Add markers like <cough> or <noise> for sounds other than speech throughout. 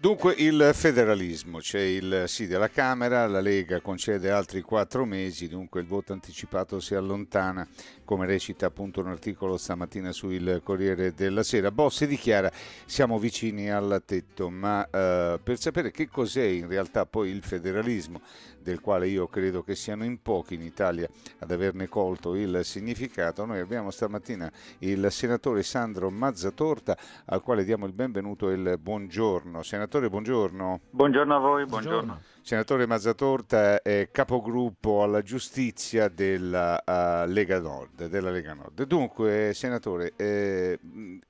Dunque il federalismo, c'è il sì della Camera, la Lega concede altri quattro mesi, dunque il voto anticipato si allontana, come recita appunto un articolo stamattina su Il Corriere della Sera. Bossi dichiara siamo vicini al tetto, ma eh, per sapere che cos'è in realtà poi il federalismo del quale io credo che siano in pochi in Italia ad averne colto il significato. Noi abbiamo stamattina il senatore Sandro Mazzatorta al quale diamo il benvenuto e il buongiorno. Senatore, buongiorno. Buongiorno a voi, buongiorno. buongiorno. Senatore Mazzatorta è capogruppo alla giustizia della, uh, Lega, Nord, della Lega, Nord, Dunque, senatore, eh,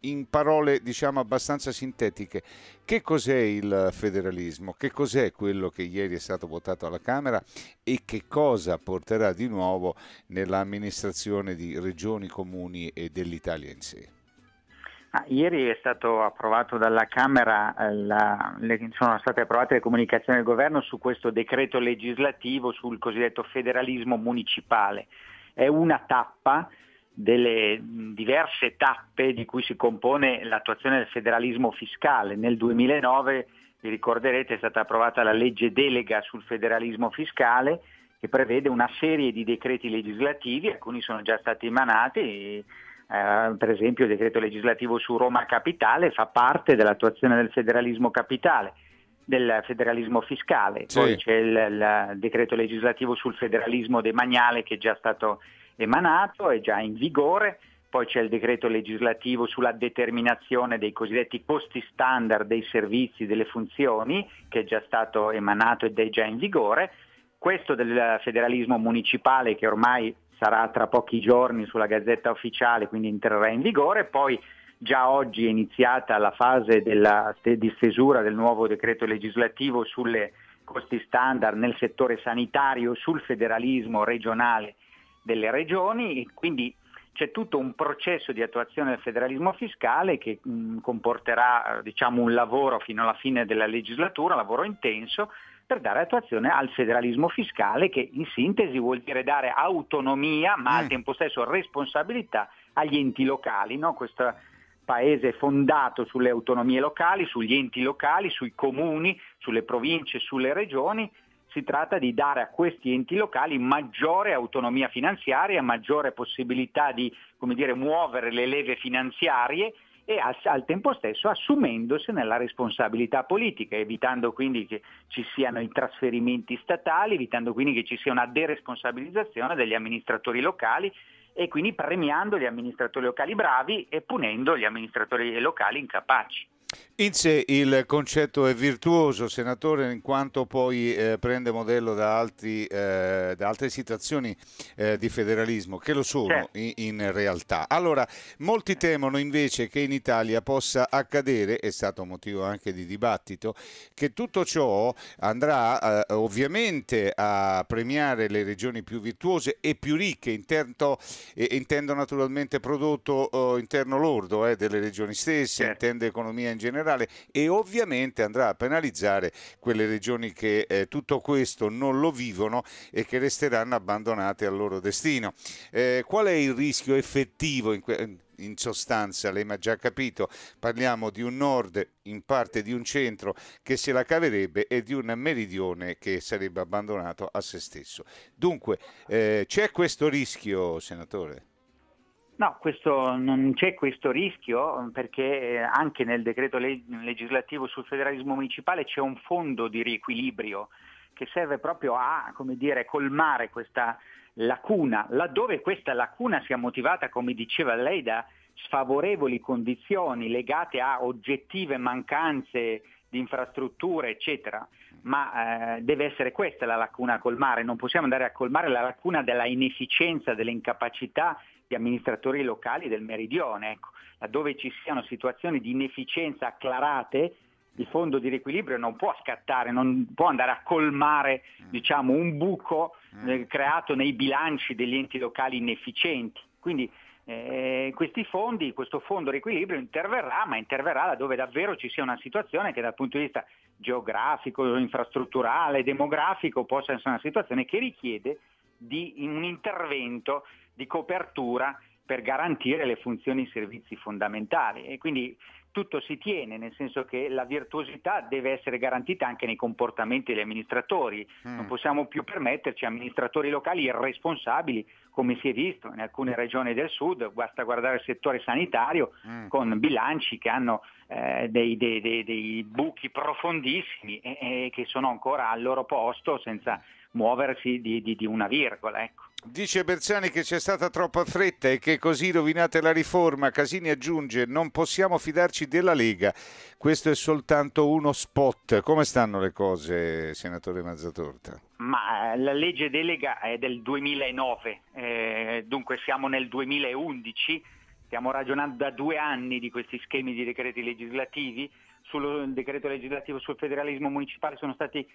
in parole diciamo abbastanza sintetiche, che cos'è il federalismo? Che cos'è quello che ieri è stato votato alla Camera e che cosa porterà di nuovo nell'amministrazione di regioni, comuni e dell'Italia in sé? ieri è stato approvato dalla Camera, eh, la, le, sono state approvate le comunicazioni del governo su questo decreto legislativo sul cosiddetto federalismo municipale. È una tappa delle diverse tappe di cui si compone l'attuazione del federalismo fiscale. Nel 2009, vi ricorderete, è stata approvata la legge delega sul federalismo fiscale che prevede una serie di decreti legislativi, alcuni sono già stati emanati. E, eh, per esempio il decreto legislativo su Roma Capitale fa parte dell'attuazione del federalismo capitale, del federalismo fiscale, sì. poi c'è il, il, decreto legislativo sul federalismo demaniale che è già stato emanato, è già in vigore, poi c'è il decreto legislativo sulla determinazione dei cosiddetti costi standard dei servizi, delle funzioni, che è già stato emanato ed è già in vigore, questo del federalismo municipale che ormai sarà tra pochi giorni sulla Gazzetta Ufficiale, quindi entrerà in vigore, poi già oggi è iniziata la fase della, di stesura del nuovo decreto legislativo sulle costi standard nel settore sanitario, sul federalismo regionale delle regioni, quindi c'è tutto un processo di attuazione del federalismo fiscale che mh, comporterà eh, diciamo, un lavoro fino alla fine della legislatura, lavoro intenso per dare attuazione al federalismo fiscale che in sintesi vuol dire dare autonomia ma al mm. tempo stesso responsabilità agli enti locali. No? Questo paese fondato sulle autonomie locali, sugli enti locali, sui comuni, sulle province, sulle regioni si tratta di dare a questi enti locali maggiore autonomia finanziaria, maggiore possibilità di dire, muovere le leve finanziarie e al, al, tempo stesso assumendosi la responsabilità politica, evitando quindi che ci siano i trasferimenti statali, evitando quindi che ci sia una deresponsabilizzazione degli amministratori locali e quindi premiando gli amministratori locali bravi e punendo gli amministratori locali incapaci. In sé il concetto è virtuoso, senatore, in quanto poi eh, prende modello da, altri, eh, da altre situazioni eh, di federalismo, che lo sono certo. in, in, realtà. Allora, molti temono invece che in Italia possa accadere, è stato motivo anche di dibattito, che tutto ciò andrà eh, ovviamente a premiare le regioni più virtuose e più ricche, intento, intendo naturalmente prodotto eh, interno lordo eh, delle regioni stesse, certo. intendo economia in generale e ovviamente andrà a penalizzare quelle regioni che eh, tutto questo non lo vivono e che resteranno abbandonate al loro destino. Eh, qual è il rischio effettivo in que- in sostanza, lei mi ha già capito, parliamo di un nord, in parte di un centro che se la caverebbe e di un meridione che sarebbe abbandonato a se stesso. Dunque eh, c'è questo rischio, senatore? No, questo, non c'è questo rischio perché eh, anche nel decreto legislativo sul federalismo municipale c'è un fondo di riequilibrio che serve proprio a dire, colmare questa lacuna, laddove questa lacuna sia motivata, come diceva lei, da sfavorevoli condizioni legate a oggettive mancanze di infrastrutture, eccetera. Ma eh, deve essere questa la lacuna a colmare, non possiamo andare a colmare la lacuna della inefficienza, dell'incapacità di amministratori locali del meridione, ecco, laddove ci siano situazioni di inefficienza acclarate, il fondo di riequilibrio non può scattare, non può andare a colmare mm. diciamo, un buco mm. eh, creato nei bilanci degli enti locali inefficienti. Quindi eh, questi fondi, questo fondo di riequilibrio interverrà, ma interverrà laddove davvero ci sia una situazione che dal punto di vista geografico, infrastrutturale, demografico possa essere una situazione che richiede di un intervento di copertura per garantire le funzioni e i servizi fondamentali. E quindi tutto si tiene, nel senso che la virtuosità deve essere garantita anche nei comportamenti degli amministratori. Mm. Non possiamo più permetterci amministratori locali irresponsabili come si è visto in alcune regioni del sud, basta guardare il settore sanitario mm. con bilanci che hanno eh, dei, dei, dei, dei, buchi profondissimi e, e, che sono ancora al loro posto senza muoversi di, di, di una virgola. Ecco. Dice Bersani che c'è stata troppa fretta e che così rovinate la riforma. Casini aggiunge: Non possiamo fidarci della Lega. Questo è soltanto uno spot. Come stanno le cose, senatore Mazzatorta? Ma eh, la legge delega è del 2009, eh, dunque siamo nel 2011. Stiamo ragionando da due anni di questi schemi di decreti legislativi. Sul decreto legislativo sul federalismo municipale sono stati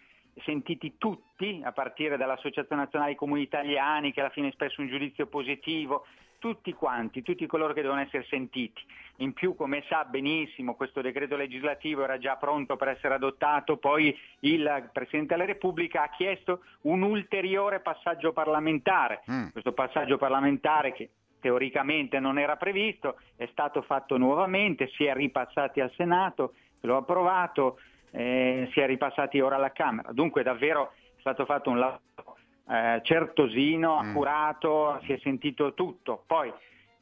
sentiti tutti, a partire dall'Associazione Nazionale dei Comuni Italiani, che alla fine ha espresso un giudizio positivo, tutti quanti, tutti coloro che devono essere sentiti. In più, come sa benissimo, questo decreto legislativo era già pronto per essere adottato, poi il Presidente della Repubblica ha chiesto un ulteriore passaggio parlamentare. Mm. Questo passaggio parlamentare che teoricamente non era previsto, è stato fatto nuovamente, si è ripassati al Senato, lo ha approvato, eh, si è ripassati ora alla Camera. Dunque davvero è stato fatto un lavoro eh, certosino, mm. accurato, mm. si è sentito tutto. Poi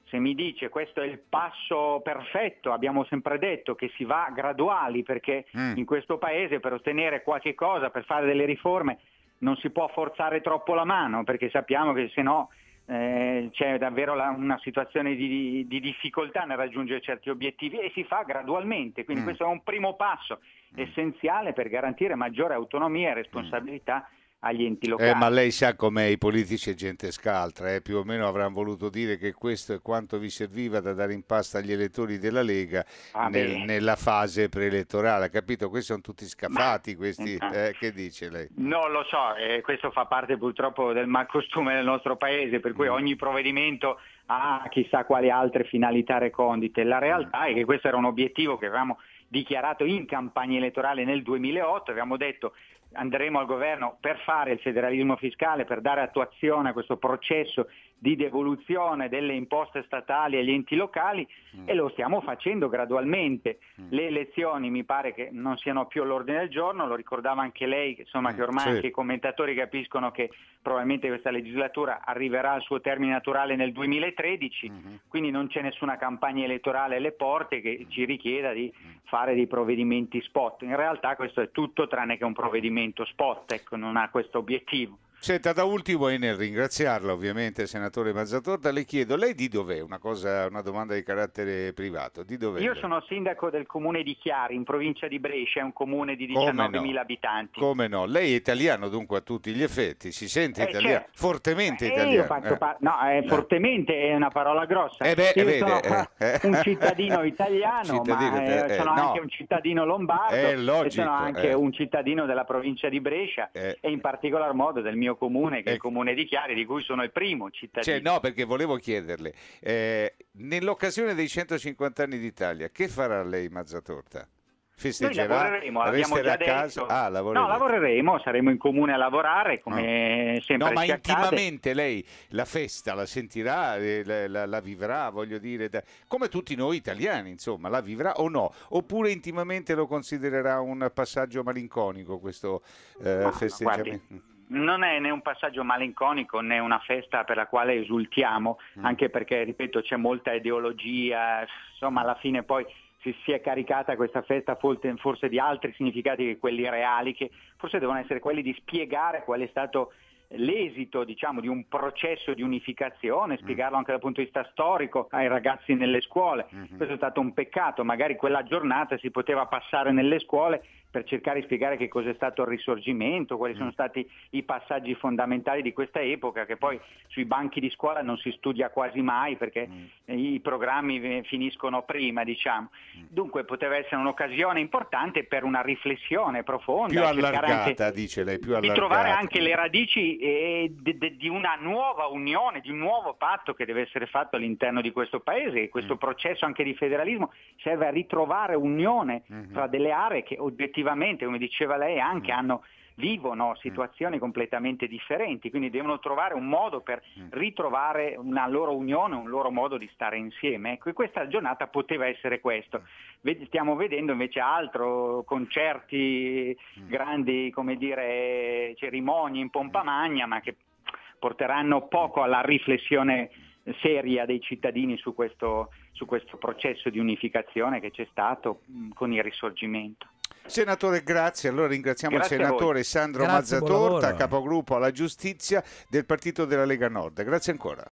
se mi dice questo è il passo perfetto, abbiamo sempre detto che si va graduali perché mm. in questo Paese per ottenere qualche cosa, per fare delle riforme, non si può forzare troppo la mano perché sappiamo che se no eh, c'è davvero la, una situazione di, di, difficoltà nel raggiungere certi obiettivi e si fa gradualmente, quindi mm. questo è un primo passo mm. essenziale per garantire maggiore autonomia e mm. responsabilità. Mm agli enti eh, locali. Eh, ma lei sa com'è, i politici e gente scaltra, eh? più o meno avranno voluto dire che questo è quanto vi serviva da dare in pasta agli elettori della Lega ah, nel, nella fase preelettorale, capito? Questi sono tutti scaffati, ma... questi, <laughs> eh, che dice lei? No, lo so, eh, questo fa parte purtroppo del malcostume del nostro Paese, per cui mm. ogni provvedimento ha chissà quali altre finalità recondite. La realtà mm. è che questo era un obiettivo che avevamo dichiarato in campagna elettorale nel 2008, abbiamo detto andremo al governo per fare il federalismo fiscale, per dare attuazione a questo processo di devoluzione delle imposte statali agli enti locali mm. e lo stiamo facendo gradualmente. Mm. Le elezioni mi pare che non siano più all'ordine del giorno, lo ricordava anche lei, insomma, mm. che ormai sì. anche i commentatori capiscono che probabilmente questa legislatura arriverà al suo termine naturale nel 2013, mm mm-hmm. quindi non c'è nessuna campagna elettorale alle porte che mm. ci richieda di mm. fare dei provvedimenti spot. In realtà questo è tutto tranne che un provvedimento investimento spot, ecco, non ha questo obiettivo. Senta, da ultimo e nel ringraziarla ovviamente, senatore Mazzatorta, le chiedo, lei di dov'è? Una, cosa, una domanda di carattere privato, di dov'è? Io sono sindaco del comune di Chiari, in provincia di Brescia, è un comune di 19.000 no? abitanti. Come no? Lei è italiano dunque a tutti gli effetti, si sente eh, italiano, certo. fortemente eh, italiano. Eh. Par- no, eh, eh, fortemente è una parola grossa. Eh beh, io vede, sono eh, <laughs> un eh. cittadino <laughs> italiano, cittadino, ma sono no. anche un cittadino lombardo, e sono anche un cittadino della provincia di Brescia e in particolar modo del mio mio comune, che eh. è il ecco. comune di Chiari, di cui sono il primo cittadino. Cioè, no, perché volevo chiederle, eh, nell'occasione dei 150 anni d'Italia, che farà lei Mazzatorta? Festeggerà? Noi lavoreremo, già a casa? Ah, lavoreremo. No, lavoreremo, saremo in comune a lavorare come no. Ah. sempre. No, ma intimamente accade. lei la festa la sentirà, eh, la, la, la vivrà, voglio dire, da, come tutti noi italiani, insomma, la vivrà o no? Oppure intimamente lo considererà un passaggio malinconico questo eh, no, festeggiamento? Guardi non è né un passaggio malinconico né una festa per la quale esultiamo, mm. anche perché, ripeto, c'è molta ideologia, insomma, alla fine poi si è caricata questa festa forse di altri significati che quelli reali, che forse devono essere quelli di spiegare qual è stato l'esito diciamo, di un processo di unificazione, mm. spiegarlo anche dal punto di vista storico ai ragazzi nelle scuole. Mm-hmm. Questo è stato un peccato, magari quella giornata si poteva passare nelle scuole per cercare di spiegare che cos'è stato il risorgimento, quali sono mm. stati i passaggi fondamentali di questa epoca, che poi sui banchi di scuola non si studia quasi mai perché mm. i programmi eh, finiscono prima, diciamo. Mm. Dunque poteva essere un'occasione importante per una riflessione profonda. Più allargata, dice lei, più allargata. Di trovare anche le radici eh, di una nuova unione, di un nuovo patto che deve essere fatto all'interno di questo paese e questo processo anche di federalismo serve a ritrovare unione mm mm-hmm. tra delle aree che obiettivamente effettivamente, come diceva lei, anche mm. hanno vivono mm. situazioni mm. completamente differenti, quindi devono trovare un modo per mm. ritrovare una loro unione, un loro modo di stare insieme. Ecco, e questa giornata poteva essere questo. Mm. stiamo vedendo invece altro, concerti, mm. grandi come dire, cerimonie in pompa magna, ma che porteranno poco alla riflessione seria dei cittadini su questo, su questo processo di unificazione che c'è stato con il risorgimento. Senatore, grazie. Allora ringraziamo grazie il senatore Sandro grazie, Mazzatorta, capogruppo alla giustizia del partito della Lega Nord. Grazie ancora.